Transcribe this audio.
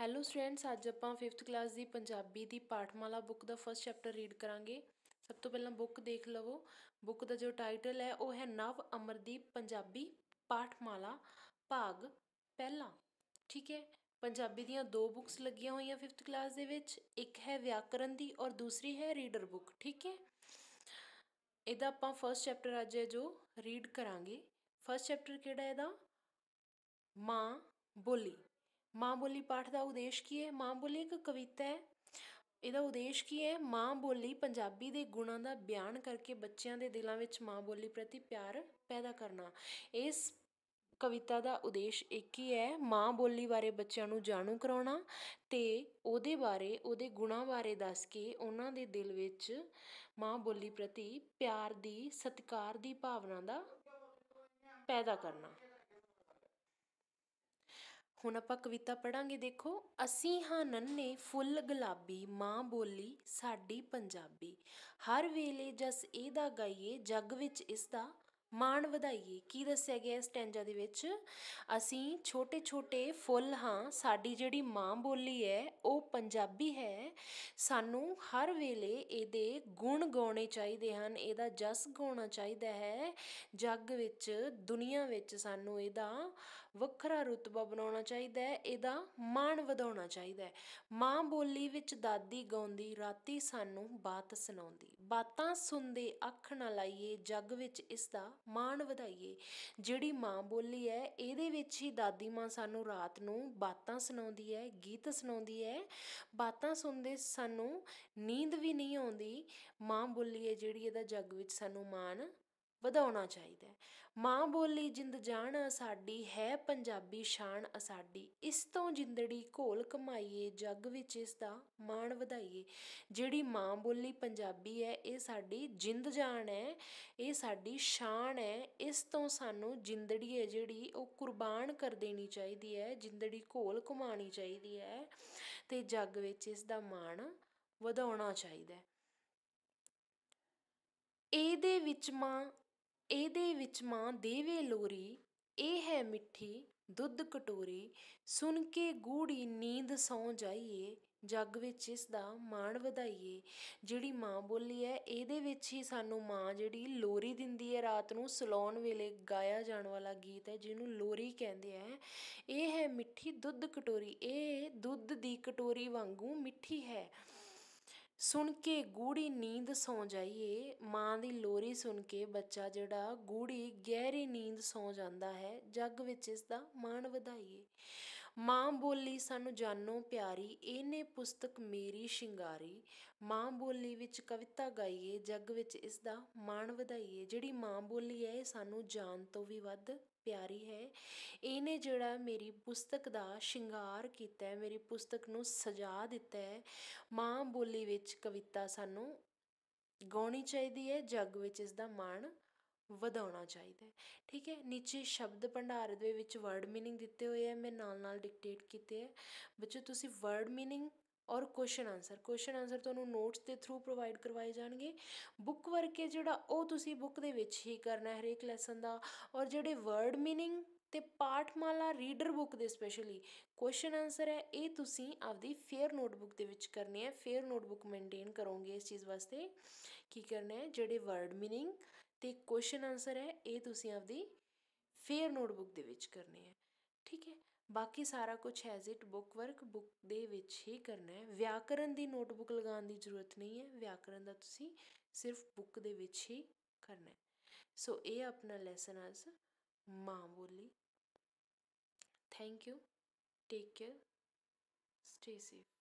hello students ਅੱਜ ਆਪਾਂ 5th class ਦੀ ਪੰਜਾਬੀ ਦੀ ਪਾਠਮਾਲਾ ਬੁੱਕ ਦਾ ਫਰਸਟ ਚੈਪਟਰ ਰੀਡ ਕਰਾਂਗੇ ਸਭ ਤੋਂ ਪਹਿਲਾਂ ਬੁੱਕ ਦੇਖ ਲਵੋ ਬੁੱਕ ਦਾ ਜੋ ਟਾਈਟਲ ਹੈ ਉਹ ਹੈ ਨਵ ਅਮਰਦੀਪ ਪੰਜਾਬੀ ਪਾਠਮਾਲਾ ਭਾਗ ਪਹਿਲਾ ਠੀਕ ਹੈ ਪੰਜਾਬੀ ਦੀਆਂ ਦੋ ਬੁੱਕਸ ਲੱਗੀਆਂ ਹੋਈਆਂ 5th ਕਲਾਸ ਦੇ ਵਿੱਚ ਇੱਕ ਹੈ ਵਿਆਕਰਨ ਦੀ ਔਰ ਦੂਸਰੀ ਹੈ ਰੀਡਰ ਬੁੱਕ ਠੀਕ ਹੈ ਇਹਦਾ ਆਪਾਂ ਫਰਸਟ ਚੈਪਟਰ ਅੱਜ ਹੈ ਜੋ ਰੀਡ ਕਰਾਂਗੇ ਫਰਸਟ ਚੈਪਟਰ ਕਿਹੜਾ ਹੈ ਇਹਦਾ ਮਾਂ ਬੋਲੀ ਮਾਂ ਬੋਲੀ ਪਾਠ ਦਾ ਉਦੇਸ਼ ਕੀ ਹੈ ਮਾਂ ਬੋਲੀ ਇੱਕ ਕਵਿਤਾ ਹੈ ਇਹਦਾ ਉਦੇਸ਼ ਕੀ ਹੈ ਮਾਂ ਬੋਲੀ ਪੰਜਾਬੀ ਦੇ ਗੁਣਾਂ ਦਾ ਬਿਆਨ ਕਰਕੇ ਬੱਚਿਆਂ ਦੇ ਦਿਲਾਂ ਵਿੱਚ ਮਾਂ ਬੋਲੀ ਪ੍ਰਤੀ ਪਿਆਰ ਪੈਦਾ ਕਰਨਾ ਇਸ ਕਵਿਤਾ ਦਾ ਉਦੇਸ਼ ਇੱਕ ਹੀ ਹੈ ਮਾਂ ਬੋਲੀ ਬਾਰੇ ਬੱਚਿਆਂ ਨੂੰ ਜਾਣੂ ਕਰਾਉਣਾ ਤੇ ਉਹਦੇ ਬਾਰੇ ਉਹਦੇ ਗੁਣਾਂ ਬਾਰੇ ਦੱਸ ਕੇ ਉਹਨਾਂ ਦੇ ਦਿਲ ਵਿੱਚ ਮਾਂ ਬੋਲੀ ਪ੍ਰਤੀ ਪਿਆਰ ਦੀ ਸਤਿਕਾਰ ਦੀ ਭਾਵਨਾ ਦਾ ਪੈਦਾ ਕਰਨਾ ਹੁਣ ਆਪਾਂ ਕਵਿਤਾ ਪੜਾਂਗੇ ਦੇਖੋ ਅਸੀਂ ਹਾਂ ਨੰਨੇ ਫੁੱਲ ਗੁਲਾਬੀ ਮਾਂ ਬੋਲੀ ਸਾਡੀ ਪੰਜਾਬੀ ਹਰ ਵੇਲੇ ਜਸ ਇਹਦਾ ਗਾਈਏ ਜੱਗ ਵਿੱਚ ਇਸ ਦਾ ਮਾਣ ਵਧਾਈਏ ਕੀ ਦੱਸਿਆ ਗਿਆ ਸਟੈਂਜਾ ਦੇ ਵਿੱਚ ਅਸੀਂ ਛੋਟੇ ਛੋਟੇ ਫੁੱਲ ਹਾਂ ਸਾਡੀ ਜਿਹੜੀ ਮਾਂ ਬੋਲੀ ਹੈ ਉਹ ਪੰਜਾਬੀ ਹੈ ਸਾਨੂੰ ਹਰ ਵੇਲੇ ਇਹਦੇ ਗੁਣ ਗਾਉਣੇ ਚਾਹੀਦੇ ਹਨ ਇਹਦਾ ਜਸ ਗਾਉਣਾ ਚਾਹੀਦਾ ਹੈ ਜੱਗ ਵਿੱਚ ਦੁਨੀਆ ਵਿੱਚ ਸਾਨੂੰ ਇਹਦਾ ਵੱਖਰਾ ਰੁਤਬਾ ਬਣਾਉਣਾ ਚਾਹੀਦਾ ਹੈ ਇਹਦਾ ਮਾਣ ਵਧਾਉਣਾ ਚਾਹੀਦਾ ਹੈ ਮਾਂ ਬੋਲੀ ਵਿੱਚ ਦਾਦੀ ਗਾਉਂਦੀ ਰਾਤੀ ਸਾਨੂੰ ਬਾਤ ਸੁਣਾਉਂਦੀ ਬਾਤਾਂ ਸੁਣਦੇ ਅੱਖ ਨਾ ਲਾਈਏ ਜੱਗ ਵਿੱਚ ਇਸ ਦਾ ਮਾਣ ਵਧਾਈਏ ਜਿਹੜੀ ਮਾਂ ਬੋਲੀ ਹੈ ਇਹਦੇ ਵਿੱਚ ਹੀ ਦਾਦੀ ਮਾਂ ਸਾਨੂੰ ਰਾਤ ਨੂੰ ਬਾਤਾਂ ਸੁਣਾਉਂਦੀ ਹੈ ਗੀਤ ਸੁਣਾਉਂਦੀ ਹੈ ਬਾਤਾਂ ਸੁਣਦੇ ਸਾਨੂੰ ਨੀਂਦ ਵੀ ਨਹੀਂ ਆਉਂਦੀ ਮਾਂ ਬੋਲੀ ਹੈ ਜਿਹੜੀ ਇਹਦਾ ਜੱਗ ਵਿੱਚ ਸਾਨੂੰ ਮਾਣ ਵਧਾਉਣਾ ਚਾਹੀਦਾ ਹੈ ਮਾਂ ਬੋਲੀ ਜਿੰਦ ਜਾਣ ਸਾਡੀ ਹੈ ਪੰਜਾਬੀ ਸ਼ਾਨ ਸਾਡੀ ਇਸ ਤੋਂ ਜਿੰਦੜੀ ਘੋਲ ਕਮਾਈਏ ਜੱਗ ਵਿੱਚ ਇਸ ਦਾ ਮਾਣ ਵਧਾਈਏ ਜਿਹੜੀ ਮਾਂ ਬੋਲੀ ਪੰਜਾਬੀ ਹੈ ਇਹ ਸਾਡੀ ਜਿੰਦ ਜਾਣ ਹੈ ਇਹ ਸਾਡੀ ਸ਼ਾਨ ਹੈ ਇਸ ਤੋਂ ਸਾਨੂੰ ਜਿੰਦੜੀ ਹੈ ਜਿਹੜੀ ਉਹ ਕੁਰਬਾਨ ਕਰ ਦੇਣੀ ਚਾਹੀਦੀ ਹੈ ਜਿੰਦੜੀ ਘੋਲ ਕਮਾਣੀ ਚਾਹੀਦੀ ਹੈ ਤੇ ਜੱਗ ਵਿੱਚ ਇਸ ਦਾ ਮਾਣ ਵਧਾਉਣਾ ਚਾਹੀਦਾ ਹੈ ਇਹਦੇ ਵਿੱਚ ਮਾਂ ਇਹਦੇ ਵਿੱਚ ਮਾਂ ਦੇਵੇ ਲੋਰੀ ਇਹ ਹੈ ਮਿੱਠੀ ਦੁੱਧ ਕਟੋਰੀ ਸੁਣ ਕੇ ਗੂੜੀ ਨੀਂਦ ਸੌ ਜਾਈਏ ਜੱਗ ਵਿੱਚ ਇਸ ਦਾ ਮਾਣ ਵਧਾਈਏ ਜਿਹੜੀ ਮਾਂ ਬੋਲੀ ਹੈ ਇਹਦੇ ਵਿੱਚ ਹੀ ਸਾਨੂੰ ਮਾਂ ਜਿਹੜੀ ਲੋਰੀ ਦਿੰਦੀ ਹੈ ਰਾਤ ਨੂੰ ਸਲਾਉਣ ਵੇਲੇ ਗਾਇਆ ਜਾਣ ਵਾਲਾ ਗੀਤ ਹੈ ਜਿਹਨੂੰ ਲੋਰੀ ਕਹਿੰਦੇ ਆ ਇਹ ਹੈ ਮਿੱਠੀ ਦੁੱਧ ਕਟੋਰੀ ਇਹ ਦੁੱਧ ਦੀ ਕਟੋਰੀ ਵਾਂਗੂ ਮਿੱਠੀ ਹੈ ਸੁਣ ਕੇ ਗੂੜੀ ਨੀਂਦ ਸੌ ਜਾਈਏ ਮਾਂ ਦੀ ਲੋਰੀ ਸੁਣ ਕੇ ਬੱਚਾ ਜਿਹੜਾ ਗੂੜੀ ਗਹਿਰੀ ਨੀਂਦ ਸੌ ਜਾਂਦਾ ਹੈ ਜੱਗ ਵਿੱਚ ਇਸ ਦਾ ਮਾਣ ਵਧਾਈਏ ਮਾਂ ਬੋਲੀ ਸਾਨੂੰ ਜਾਨੋ ਪਿਆਰੀ ਇਹਨੇ ਪੁਸਤਕ ਮੇਰੀ ਸ਼ਿੰਗਾਰੀ ਮਾਂ ਬੋਲੀ ਵਿੱਚ ਕਵਿਤਾ ਗਾਈਏ ਜੱਗ ਵਿੱਚ ਇਸ ਦਾ ਮਾਣ ਵਧਾਈਏ ਜਿਹੜੀ ਮਾਂ ਬੋਲੀ ਹੈ ਇਹ ਸਾਨੂੰ ਜਾਨ ਤੋਂ ਵੀ ਵੱਧ ਪਿਆਰੀ ਹੈ ਇਹਨੇ ਜਿਹੜਾ ਮੇਰੀ ਪੁਸਤਕ ਦਾ ਸ਼ਿੰਗਾਰ ਕੀਤਾ ਹੈ ਮੇਰੀ ਪੁਸਤਕ ਨੂੰ ਸਜਾ ਦਿੱਤਾ ਹੈ ਮਾਂ ਬੋਲੀ ਵਿੱਚ ਕਵਿਤਾ ਸਾਨੂੰ ਗਾਉਣੀ ਚਾਹੀਦੀ ਹੈ ਜੱਗ ਵਿੱਚ ਇਸ ਦਾ ਮਾਣ ਵਧਾਉਣਾ ਚਾਹੀਦਾ ਠੀਕ ਹੈ ਨੀਚੇ ਸ਼ਬਦ ਭੰਡਾਰ ਦੇ ਵਿੱਚ ਵਰਡ मीनिंग ਦਿੱਤੇ ਹੋਏ ਆ ਮੈਂ ਨਾਲ ਨਾਲ ਡਿਕਟੇਟ ਕੀਤੇ ਹੈ ਬੱਚੋ ਤੁਸੀਂ ਵਰਡ मीनिंग ਔਰ ਕੁਐਸਚਨ ਆਨਸਰ ਕੁਐਸਚਨ ਆਨਸਰ ਤੁਹਾਨੂੰ ਨੋਟਸ ਦੇ ਥਰੂ ਪ੍ਰੋਵਾਈਡ ਕਰਵਾਏ ਜਾਣਗੇ ਬੁੱਕ ਵਰਕ ਹੈ ਜਿਹੜਾ ਉਹ ਤੁਸੀਂ ਬੁੱਕ ਦੇ ਵਿੱਚ ਹੀ ਕਰਨਾ ਹੈ ਹਰੇਕ ਲੈਸਨ ਦਾ ਔਰ ਜਿਹੜੇ ਵਰਡ ਮੀਨਿੰਗ ਤੇ ਪਾਠਮਾਲਾ ਰੀਡਰ ਬੁੱਕ ਦੇ ਸਪੈਸ਼ਲੀ ਕੁਐਸਚਨ ਆਨਸਰ ਹੈ ਇਹ ਤੁਸੀਂ ਆਪਦੀ ਫੇਅਰ ਨੋਟਬੁੱਕ ਦੇ ਵਿੱਚ ਕਰਨੇ ਹੈ ਫੇਅਰ ਨੋਟਬੁੱਕ ਮੇਨਟੇਨ ਕਰੋਗੇ ਇਸ ਚੀਜ਼ ਵਾਸਤੇ ਕੀ ਕਰਨਾ ਹੈ ਜਿਹੜੇ ਵਰਡ ਮੀਨਿੰਗ ਤੇ ਕੁਐਸਚਨ ਆਨਸਰ ਹੈ ਇਹ ਤੁਸੀਂ ਆਪਦੀ ਫੇਅਰ ਨੋਟਬੁੱਕ ਦੇ ਵਿੱਚ ਕਰਨੇ ਹੈ ਠੀਕ ਹੈ ਬਾਕੀ ਸਾਰਾ ਕੁਝ as it book work book ਦੇ ਵਿੱਚ ਹੀ ਕਰਨਾ ਹੈ ਵਿਆਕਰਨ ਦੀ ਨੋਟਬੁੱਕ ਲਗਾਉਣ ਦੀ ਜ਼ਰੂਰਤ ਨਹੀਂ ਹੈ ਵਿਆਕਰਨ ਦਾ ਤੁਸੀਂ ਸਿਰਫ ਬੁੱਕ ਦੇ ਵਿੱਚ ਹੀ ਕਰਨਾ ਹੈ ਸੋ ਇਹ ਆਪਣਾ ਲੈਸਨ ਅੱਜ ਮਾਂ ਬੋਲੀ thank you take care stay safe